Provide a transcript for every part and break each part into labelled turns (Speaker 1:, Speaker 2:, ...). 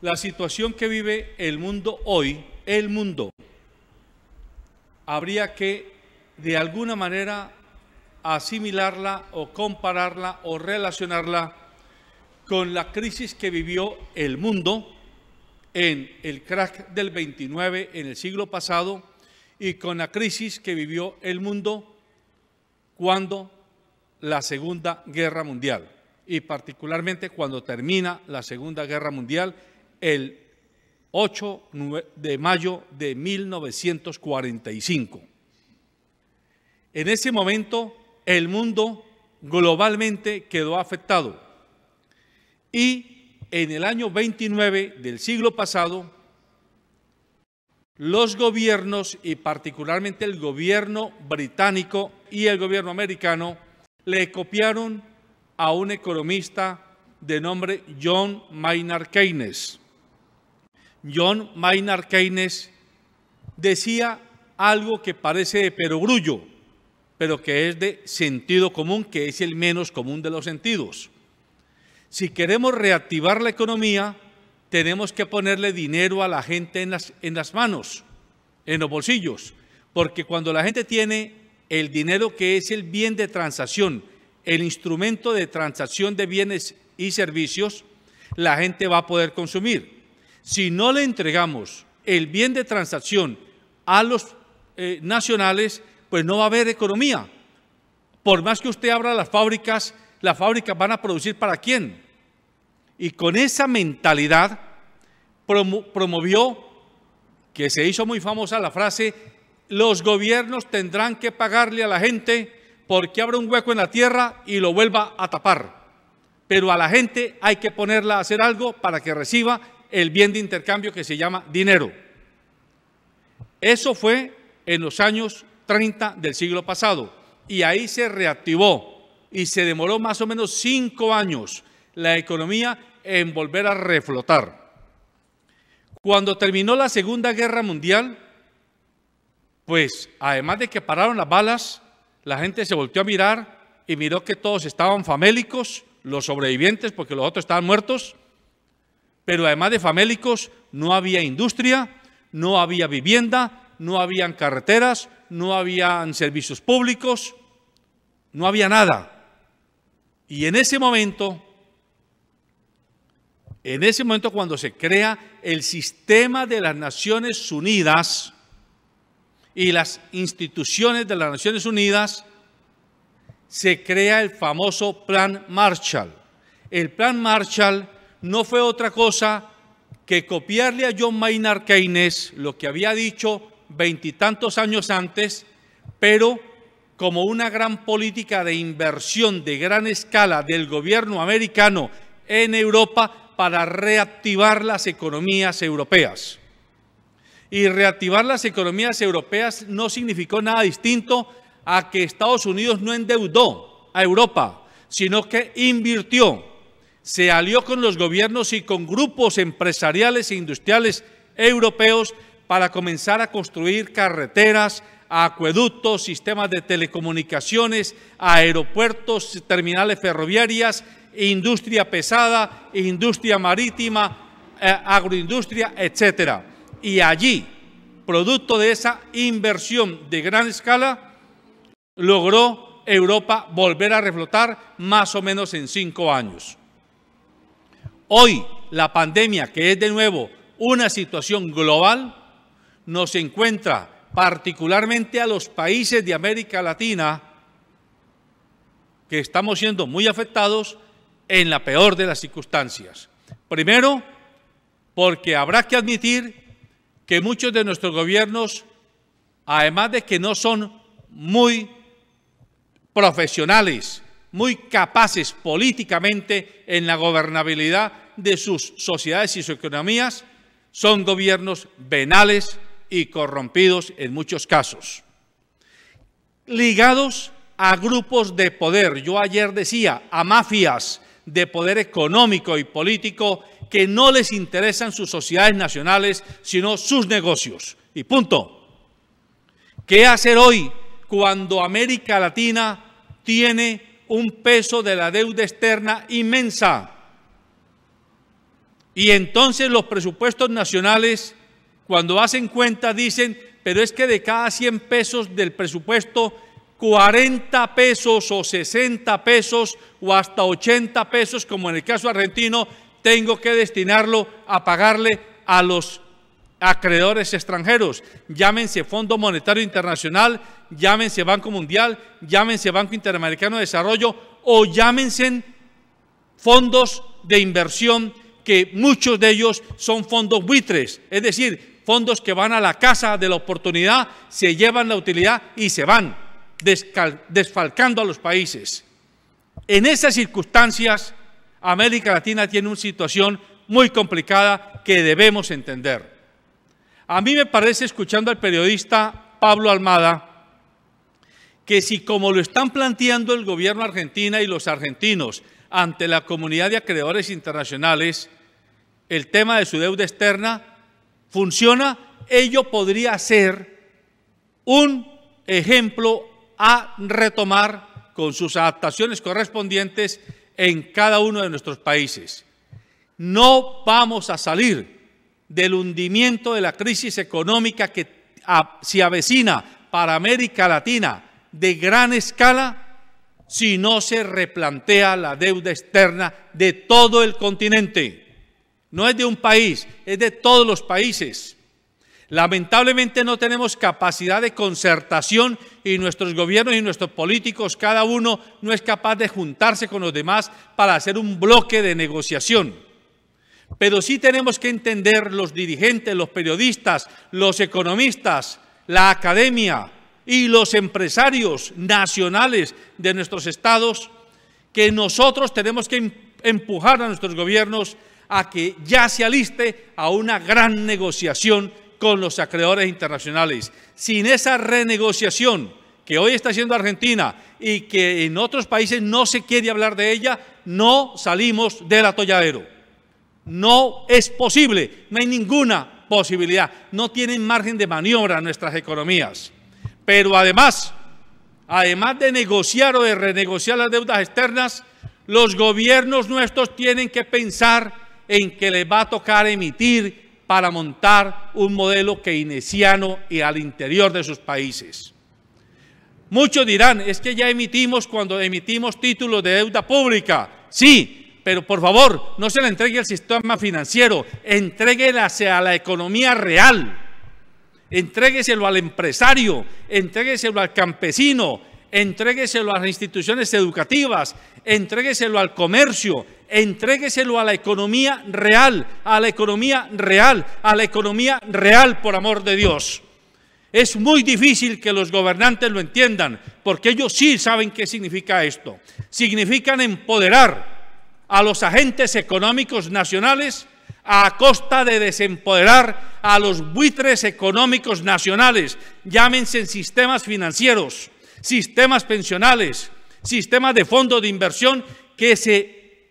Speaker 1: la situación que vive el mundo hoy, el mundo, habría que de alguna manera asimilarla o compararla o relacionarla con la crisis que vivió el mundo en el crack del 29 en el siglo pasado y con la crisis que vivió el mundo cuando la Segunda Guerra Mundial y particularmente cuando termina la Segunda Guerra Mundial el 8 de mayo de 1945. En ese momento el mundo globalmente quedó afectado y en el año 29 del siglo pasado los gobiernos y particularmente el gobierno británico y el gobierno americano le copiaron a un economista de nombre John Maynard Keynes John Maynard Keynes decía algo que parece de perogrullo, pero que es de sentido común, que es el menos común de los sentidos. Si queremos reactivar la economía, tenemos que ponerle dinero a la gente en las, en las manos, en los bolsillos, porque cuando la gente tiene el dinero que es el bien de transacción, el instrumento de transacción de bienes y servicios, la gente va a poder consumir. Si no le entregamos el bien de transacción a los eh, nacionales, pues no va a haber economía. Por más que usted abra las fábricas, las fábricas van a producir para quién. Y con esa mentalidad promovió, que se hizo muy famosa la frase, los gobiernos tendrán que pagarle a la gente porque abra un hueco en la tierra y lo vuelva a tapar. Pero a la gente hay que ponerla a hacer algo para que reciba el bien de intercambio que se llama dinero. Eso fue en los años 30 del siglo pasado y ahí se reactivó y se demoró más o menos cinco años la economía en volver a reflotar. Cuando terminó la Segunda Guerra Mundial, pues además de que pararon las balas, la gente se volvió a mirar y miró que todos estaban famélicos, los sobrevivientes, porque los otros estaban muertos, pero además de famélicos, no había industria, no había vivienda, no habían carreteras, no habían servicios públicos, no había nada. Y en ese momento, en ese momento cuando se crea el sistema de las Naciones Unidas y las instituciones de las Naciones Unidas, se crea el famoso Plan Marshall. El Plan Marshall no fue otra cosa que copiarle a John Maynard Keynes lo que había dicho veintitantos años antes, pero como una gran política de inversión de gran escala del gobierno americano en Europa para reactivar las economías europeas. Y reactivar las economías europeas no significó nada distinto a que Estados Unidos no endeudó a Europa, sino que invirtió se alió con los gobiernos y con grupos empresariales e industriales europeos para comenzar a construir carreteras, acueductos, sistemas de telecomunicaciones, aeropuertos, terminales ferroviarias, industria pesada, industria marítima, eh, agroindustria, etc. Y allí, producto de esa inversión de gran escala, logró Europa volver a reflotar más o menos en cinco años. Hoy la pandemia, que es de nuevo una situación global, nos encuentra particularmente a los países de América Latina, que estamos siendo muy afectados en la peor de las circunstancias. Primero, porque habrá que admitir que muchos de nuestros gobiernos, además de que no son muy profesionales muy capaces políticamente en la gobernabilidad de sus sociedades y sus economías, son gobiernos venales y corrompidos en muchos casos, ligados a grupos de poder, yo ayer decía, a mafias de poder económico y político que no les interesan sus sociedades nacionales, sino sus negocios. Y punto. ¿Qué hacer hoy cuando América Latina tiene un peso de la deuda externa inmensa. Y entonces los presupuestos nacionales, cuando hacen cuenta, dicen, pero es que de cada 100 pesos del presupuesto, 40 pesos o 60 pesos o hasta 80 pesos, como en el caso argentino, tengo que destinarlo a pagarle a los acreedores extranjeros, llámense Fondo Monetario Internacional, llámense Banco Mundial, llámense Banco Interamericano de Desarrollo o llámense fondos de inversión que muchos de ellos son fondos buitres, es decir, fondos que van a la casa de la oportunidad, se llevan la utilidad y se van, desfalcando a los países. En esas circunstancias, América Latina tiene una situación muy complicada que debemos entender. A mí me parece, escuchando al periodista Pablo Almada, que si como lo están planteando el gobierno argentino y los argentinos ante la comunidad de acreedores internacionales, el tema de su deuda externa funciona, ello podría ser un ejemplo a retomar con sus adaptaciones correspondientes en cada uno de nuestros países. No vamos a salir del hundimiento de la crisis económica que se avecina para América Latina de gran escala si no se replantea la deuda externa de todo el continente. No es de un país, es de todos los países. Lamentablemente no tenemos capacidad de concertación y nuestros gobiernos y nuestros políticos, cada uno no es capaz de juntarse con los demás para hacer un bloque de negociación. Pero sí tenemos que entender los dirigentes, los periodistas, los economistas, la academia y los empresarios nacionales de nuestros estados que nosotros tenemos que em-, empujar a nuestros gobiernos a que ya se aliste a una gran negociación con los acreedores internacionales. Sin esa renegociación que hoy está haciendo Argentina y que en otros países no se quiere hablar de ella, no salimos del atolladero. No es posible, no hay ninguna posibilidad, no tienen margen de maniobra nuestras economías. Pero además, además de negociar o de renegociar las deudas externas, los gobiernos nuestros tienen que pensar en que les va a tocar emitir para montar un modelo keynesiano y al interior de sus países. Muchos dirán, es que ya emitimos cuando emitimos títulos de deuda pública. Sí, pero por favor, no se le entregue al sistema financiero, entréguela a la economía real, entrégueselo al empresario, entrégueselo al campesino, entrégueselo a las instituciones educativas, entrégueselo al comercio, entrégueselo a la economía real, a la economía real, a la economía real, por amor de Dios. Es muy difícil que los gobernantes lo entiendan, porque ellos sí saben qué significa esto. Significan empoderar a los agentes económicos nacionales a costa de desempoderar a los buitres económicos nacionales, llámense sistemas financieros, sistemas pensionales, sistemas de fondos de inversión que se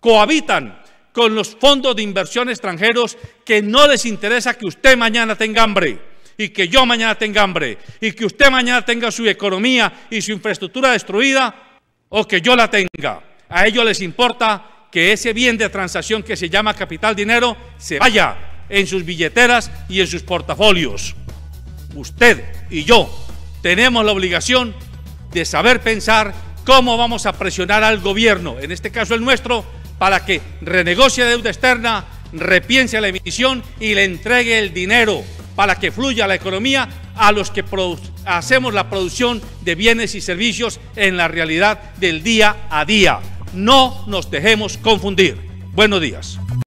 Speaker 1: cohabitan con los fondos de inversión extranjeros que no les interesa que usted mañana tenga hambre y que yo mañana tenga hambre y que usted mañana tenga su economía y su infraestructura destruida o que yo la tenga. A ellos les importa que ese bien de transacción que se llama capital dinero se vaya en sus billeteras y en sus portafolios. Usted y yo tenemos la obligación de saber pensar cómo vamos a presionar al gobierno, en este caso el nuestro, para que renegocie deuda externa, repiense la emisión y le entregue el dinero para que fluya la economía a los que hacemos la producción de bienes y servicios en la realidad del día a día. No nos dejemos confundir. Buenos días.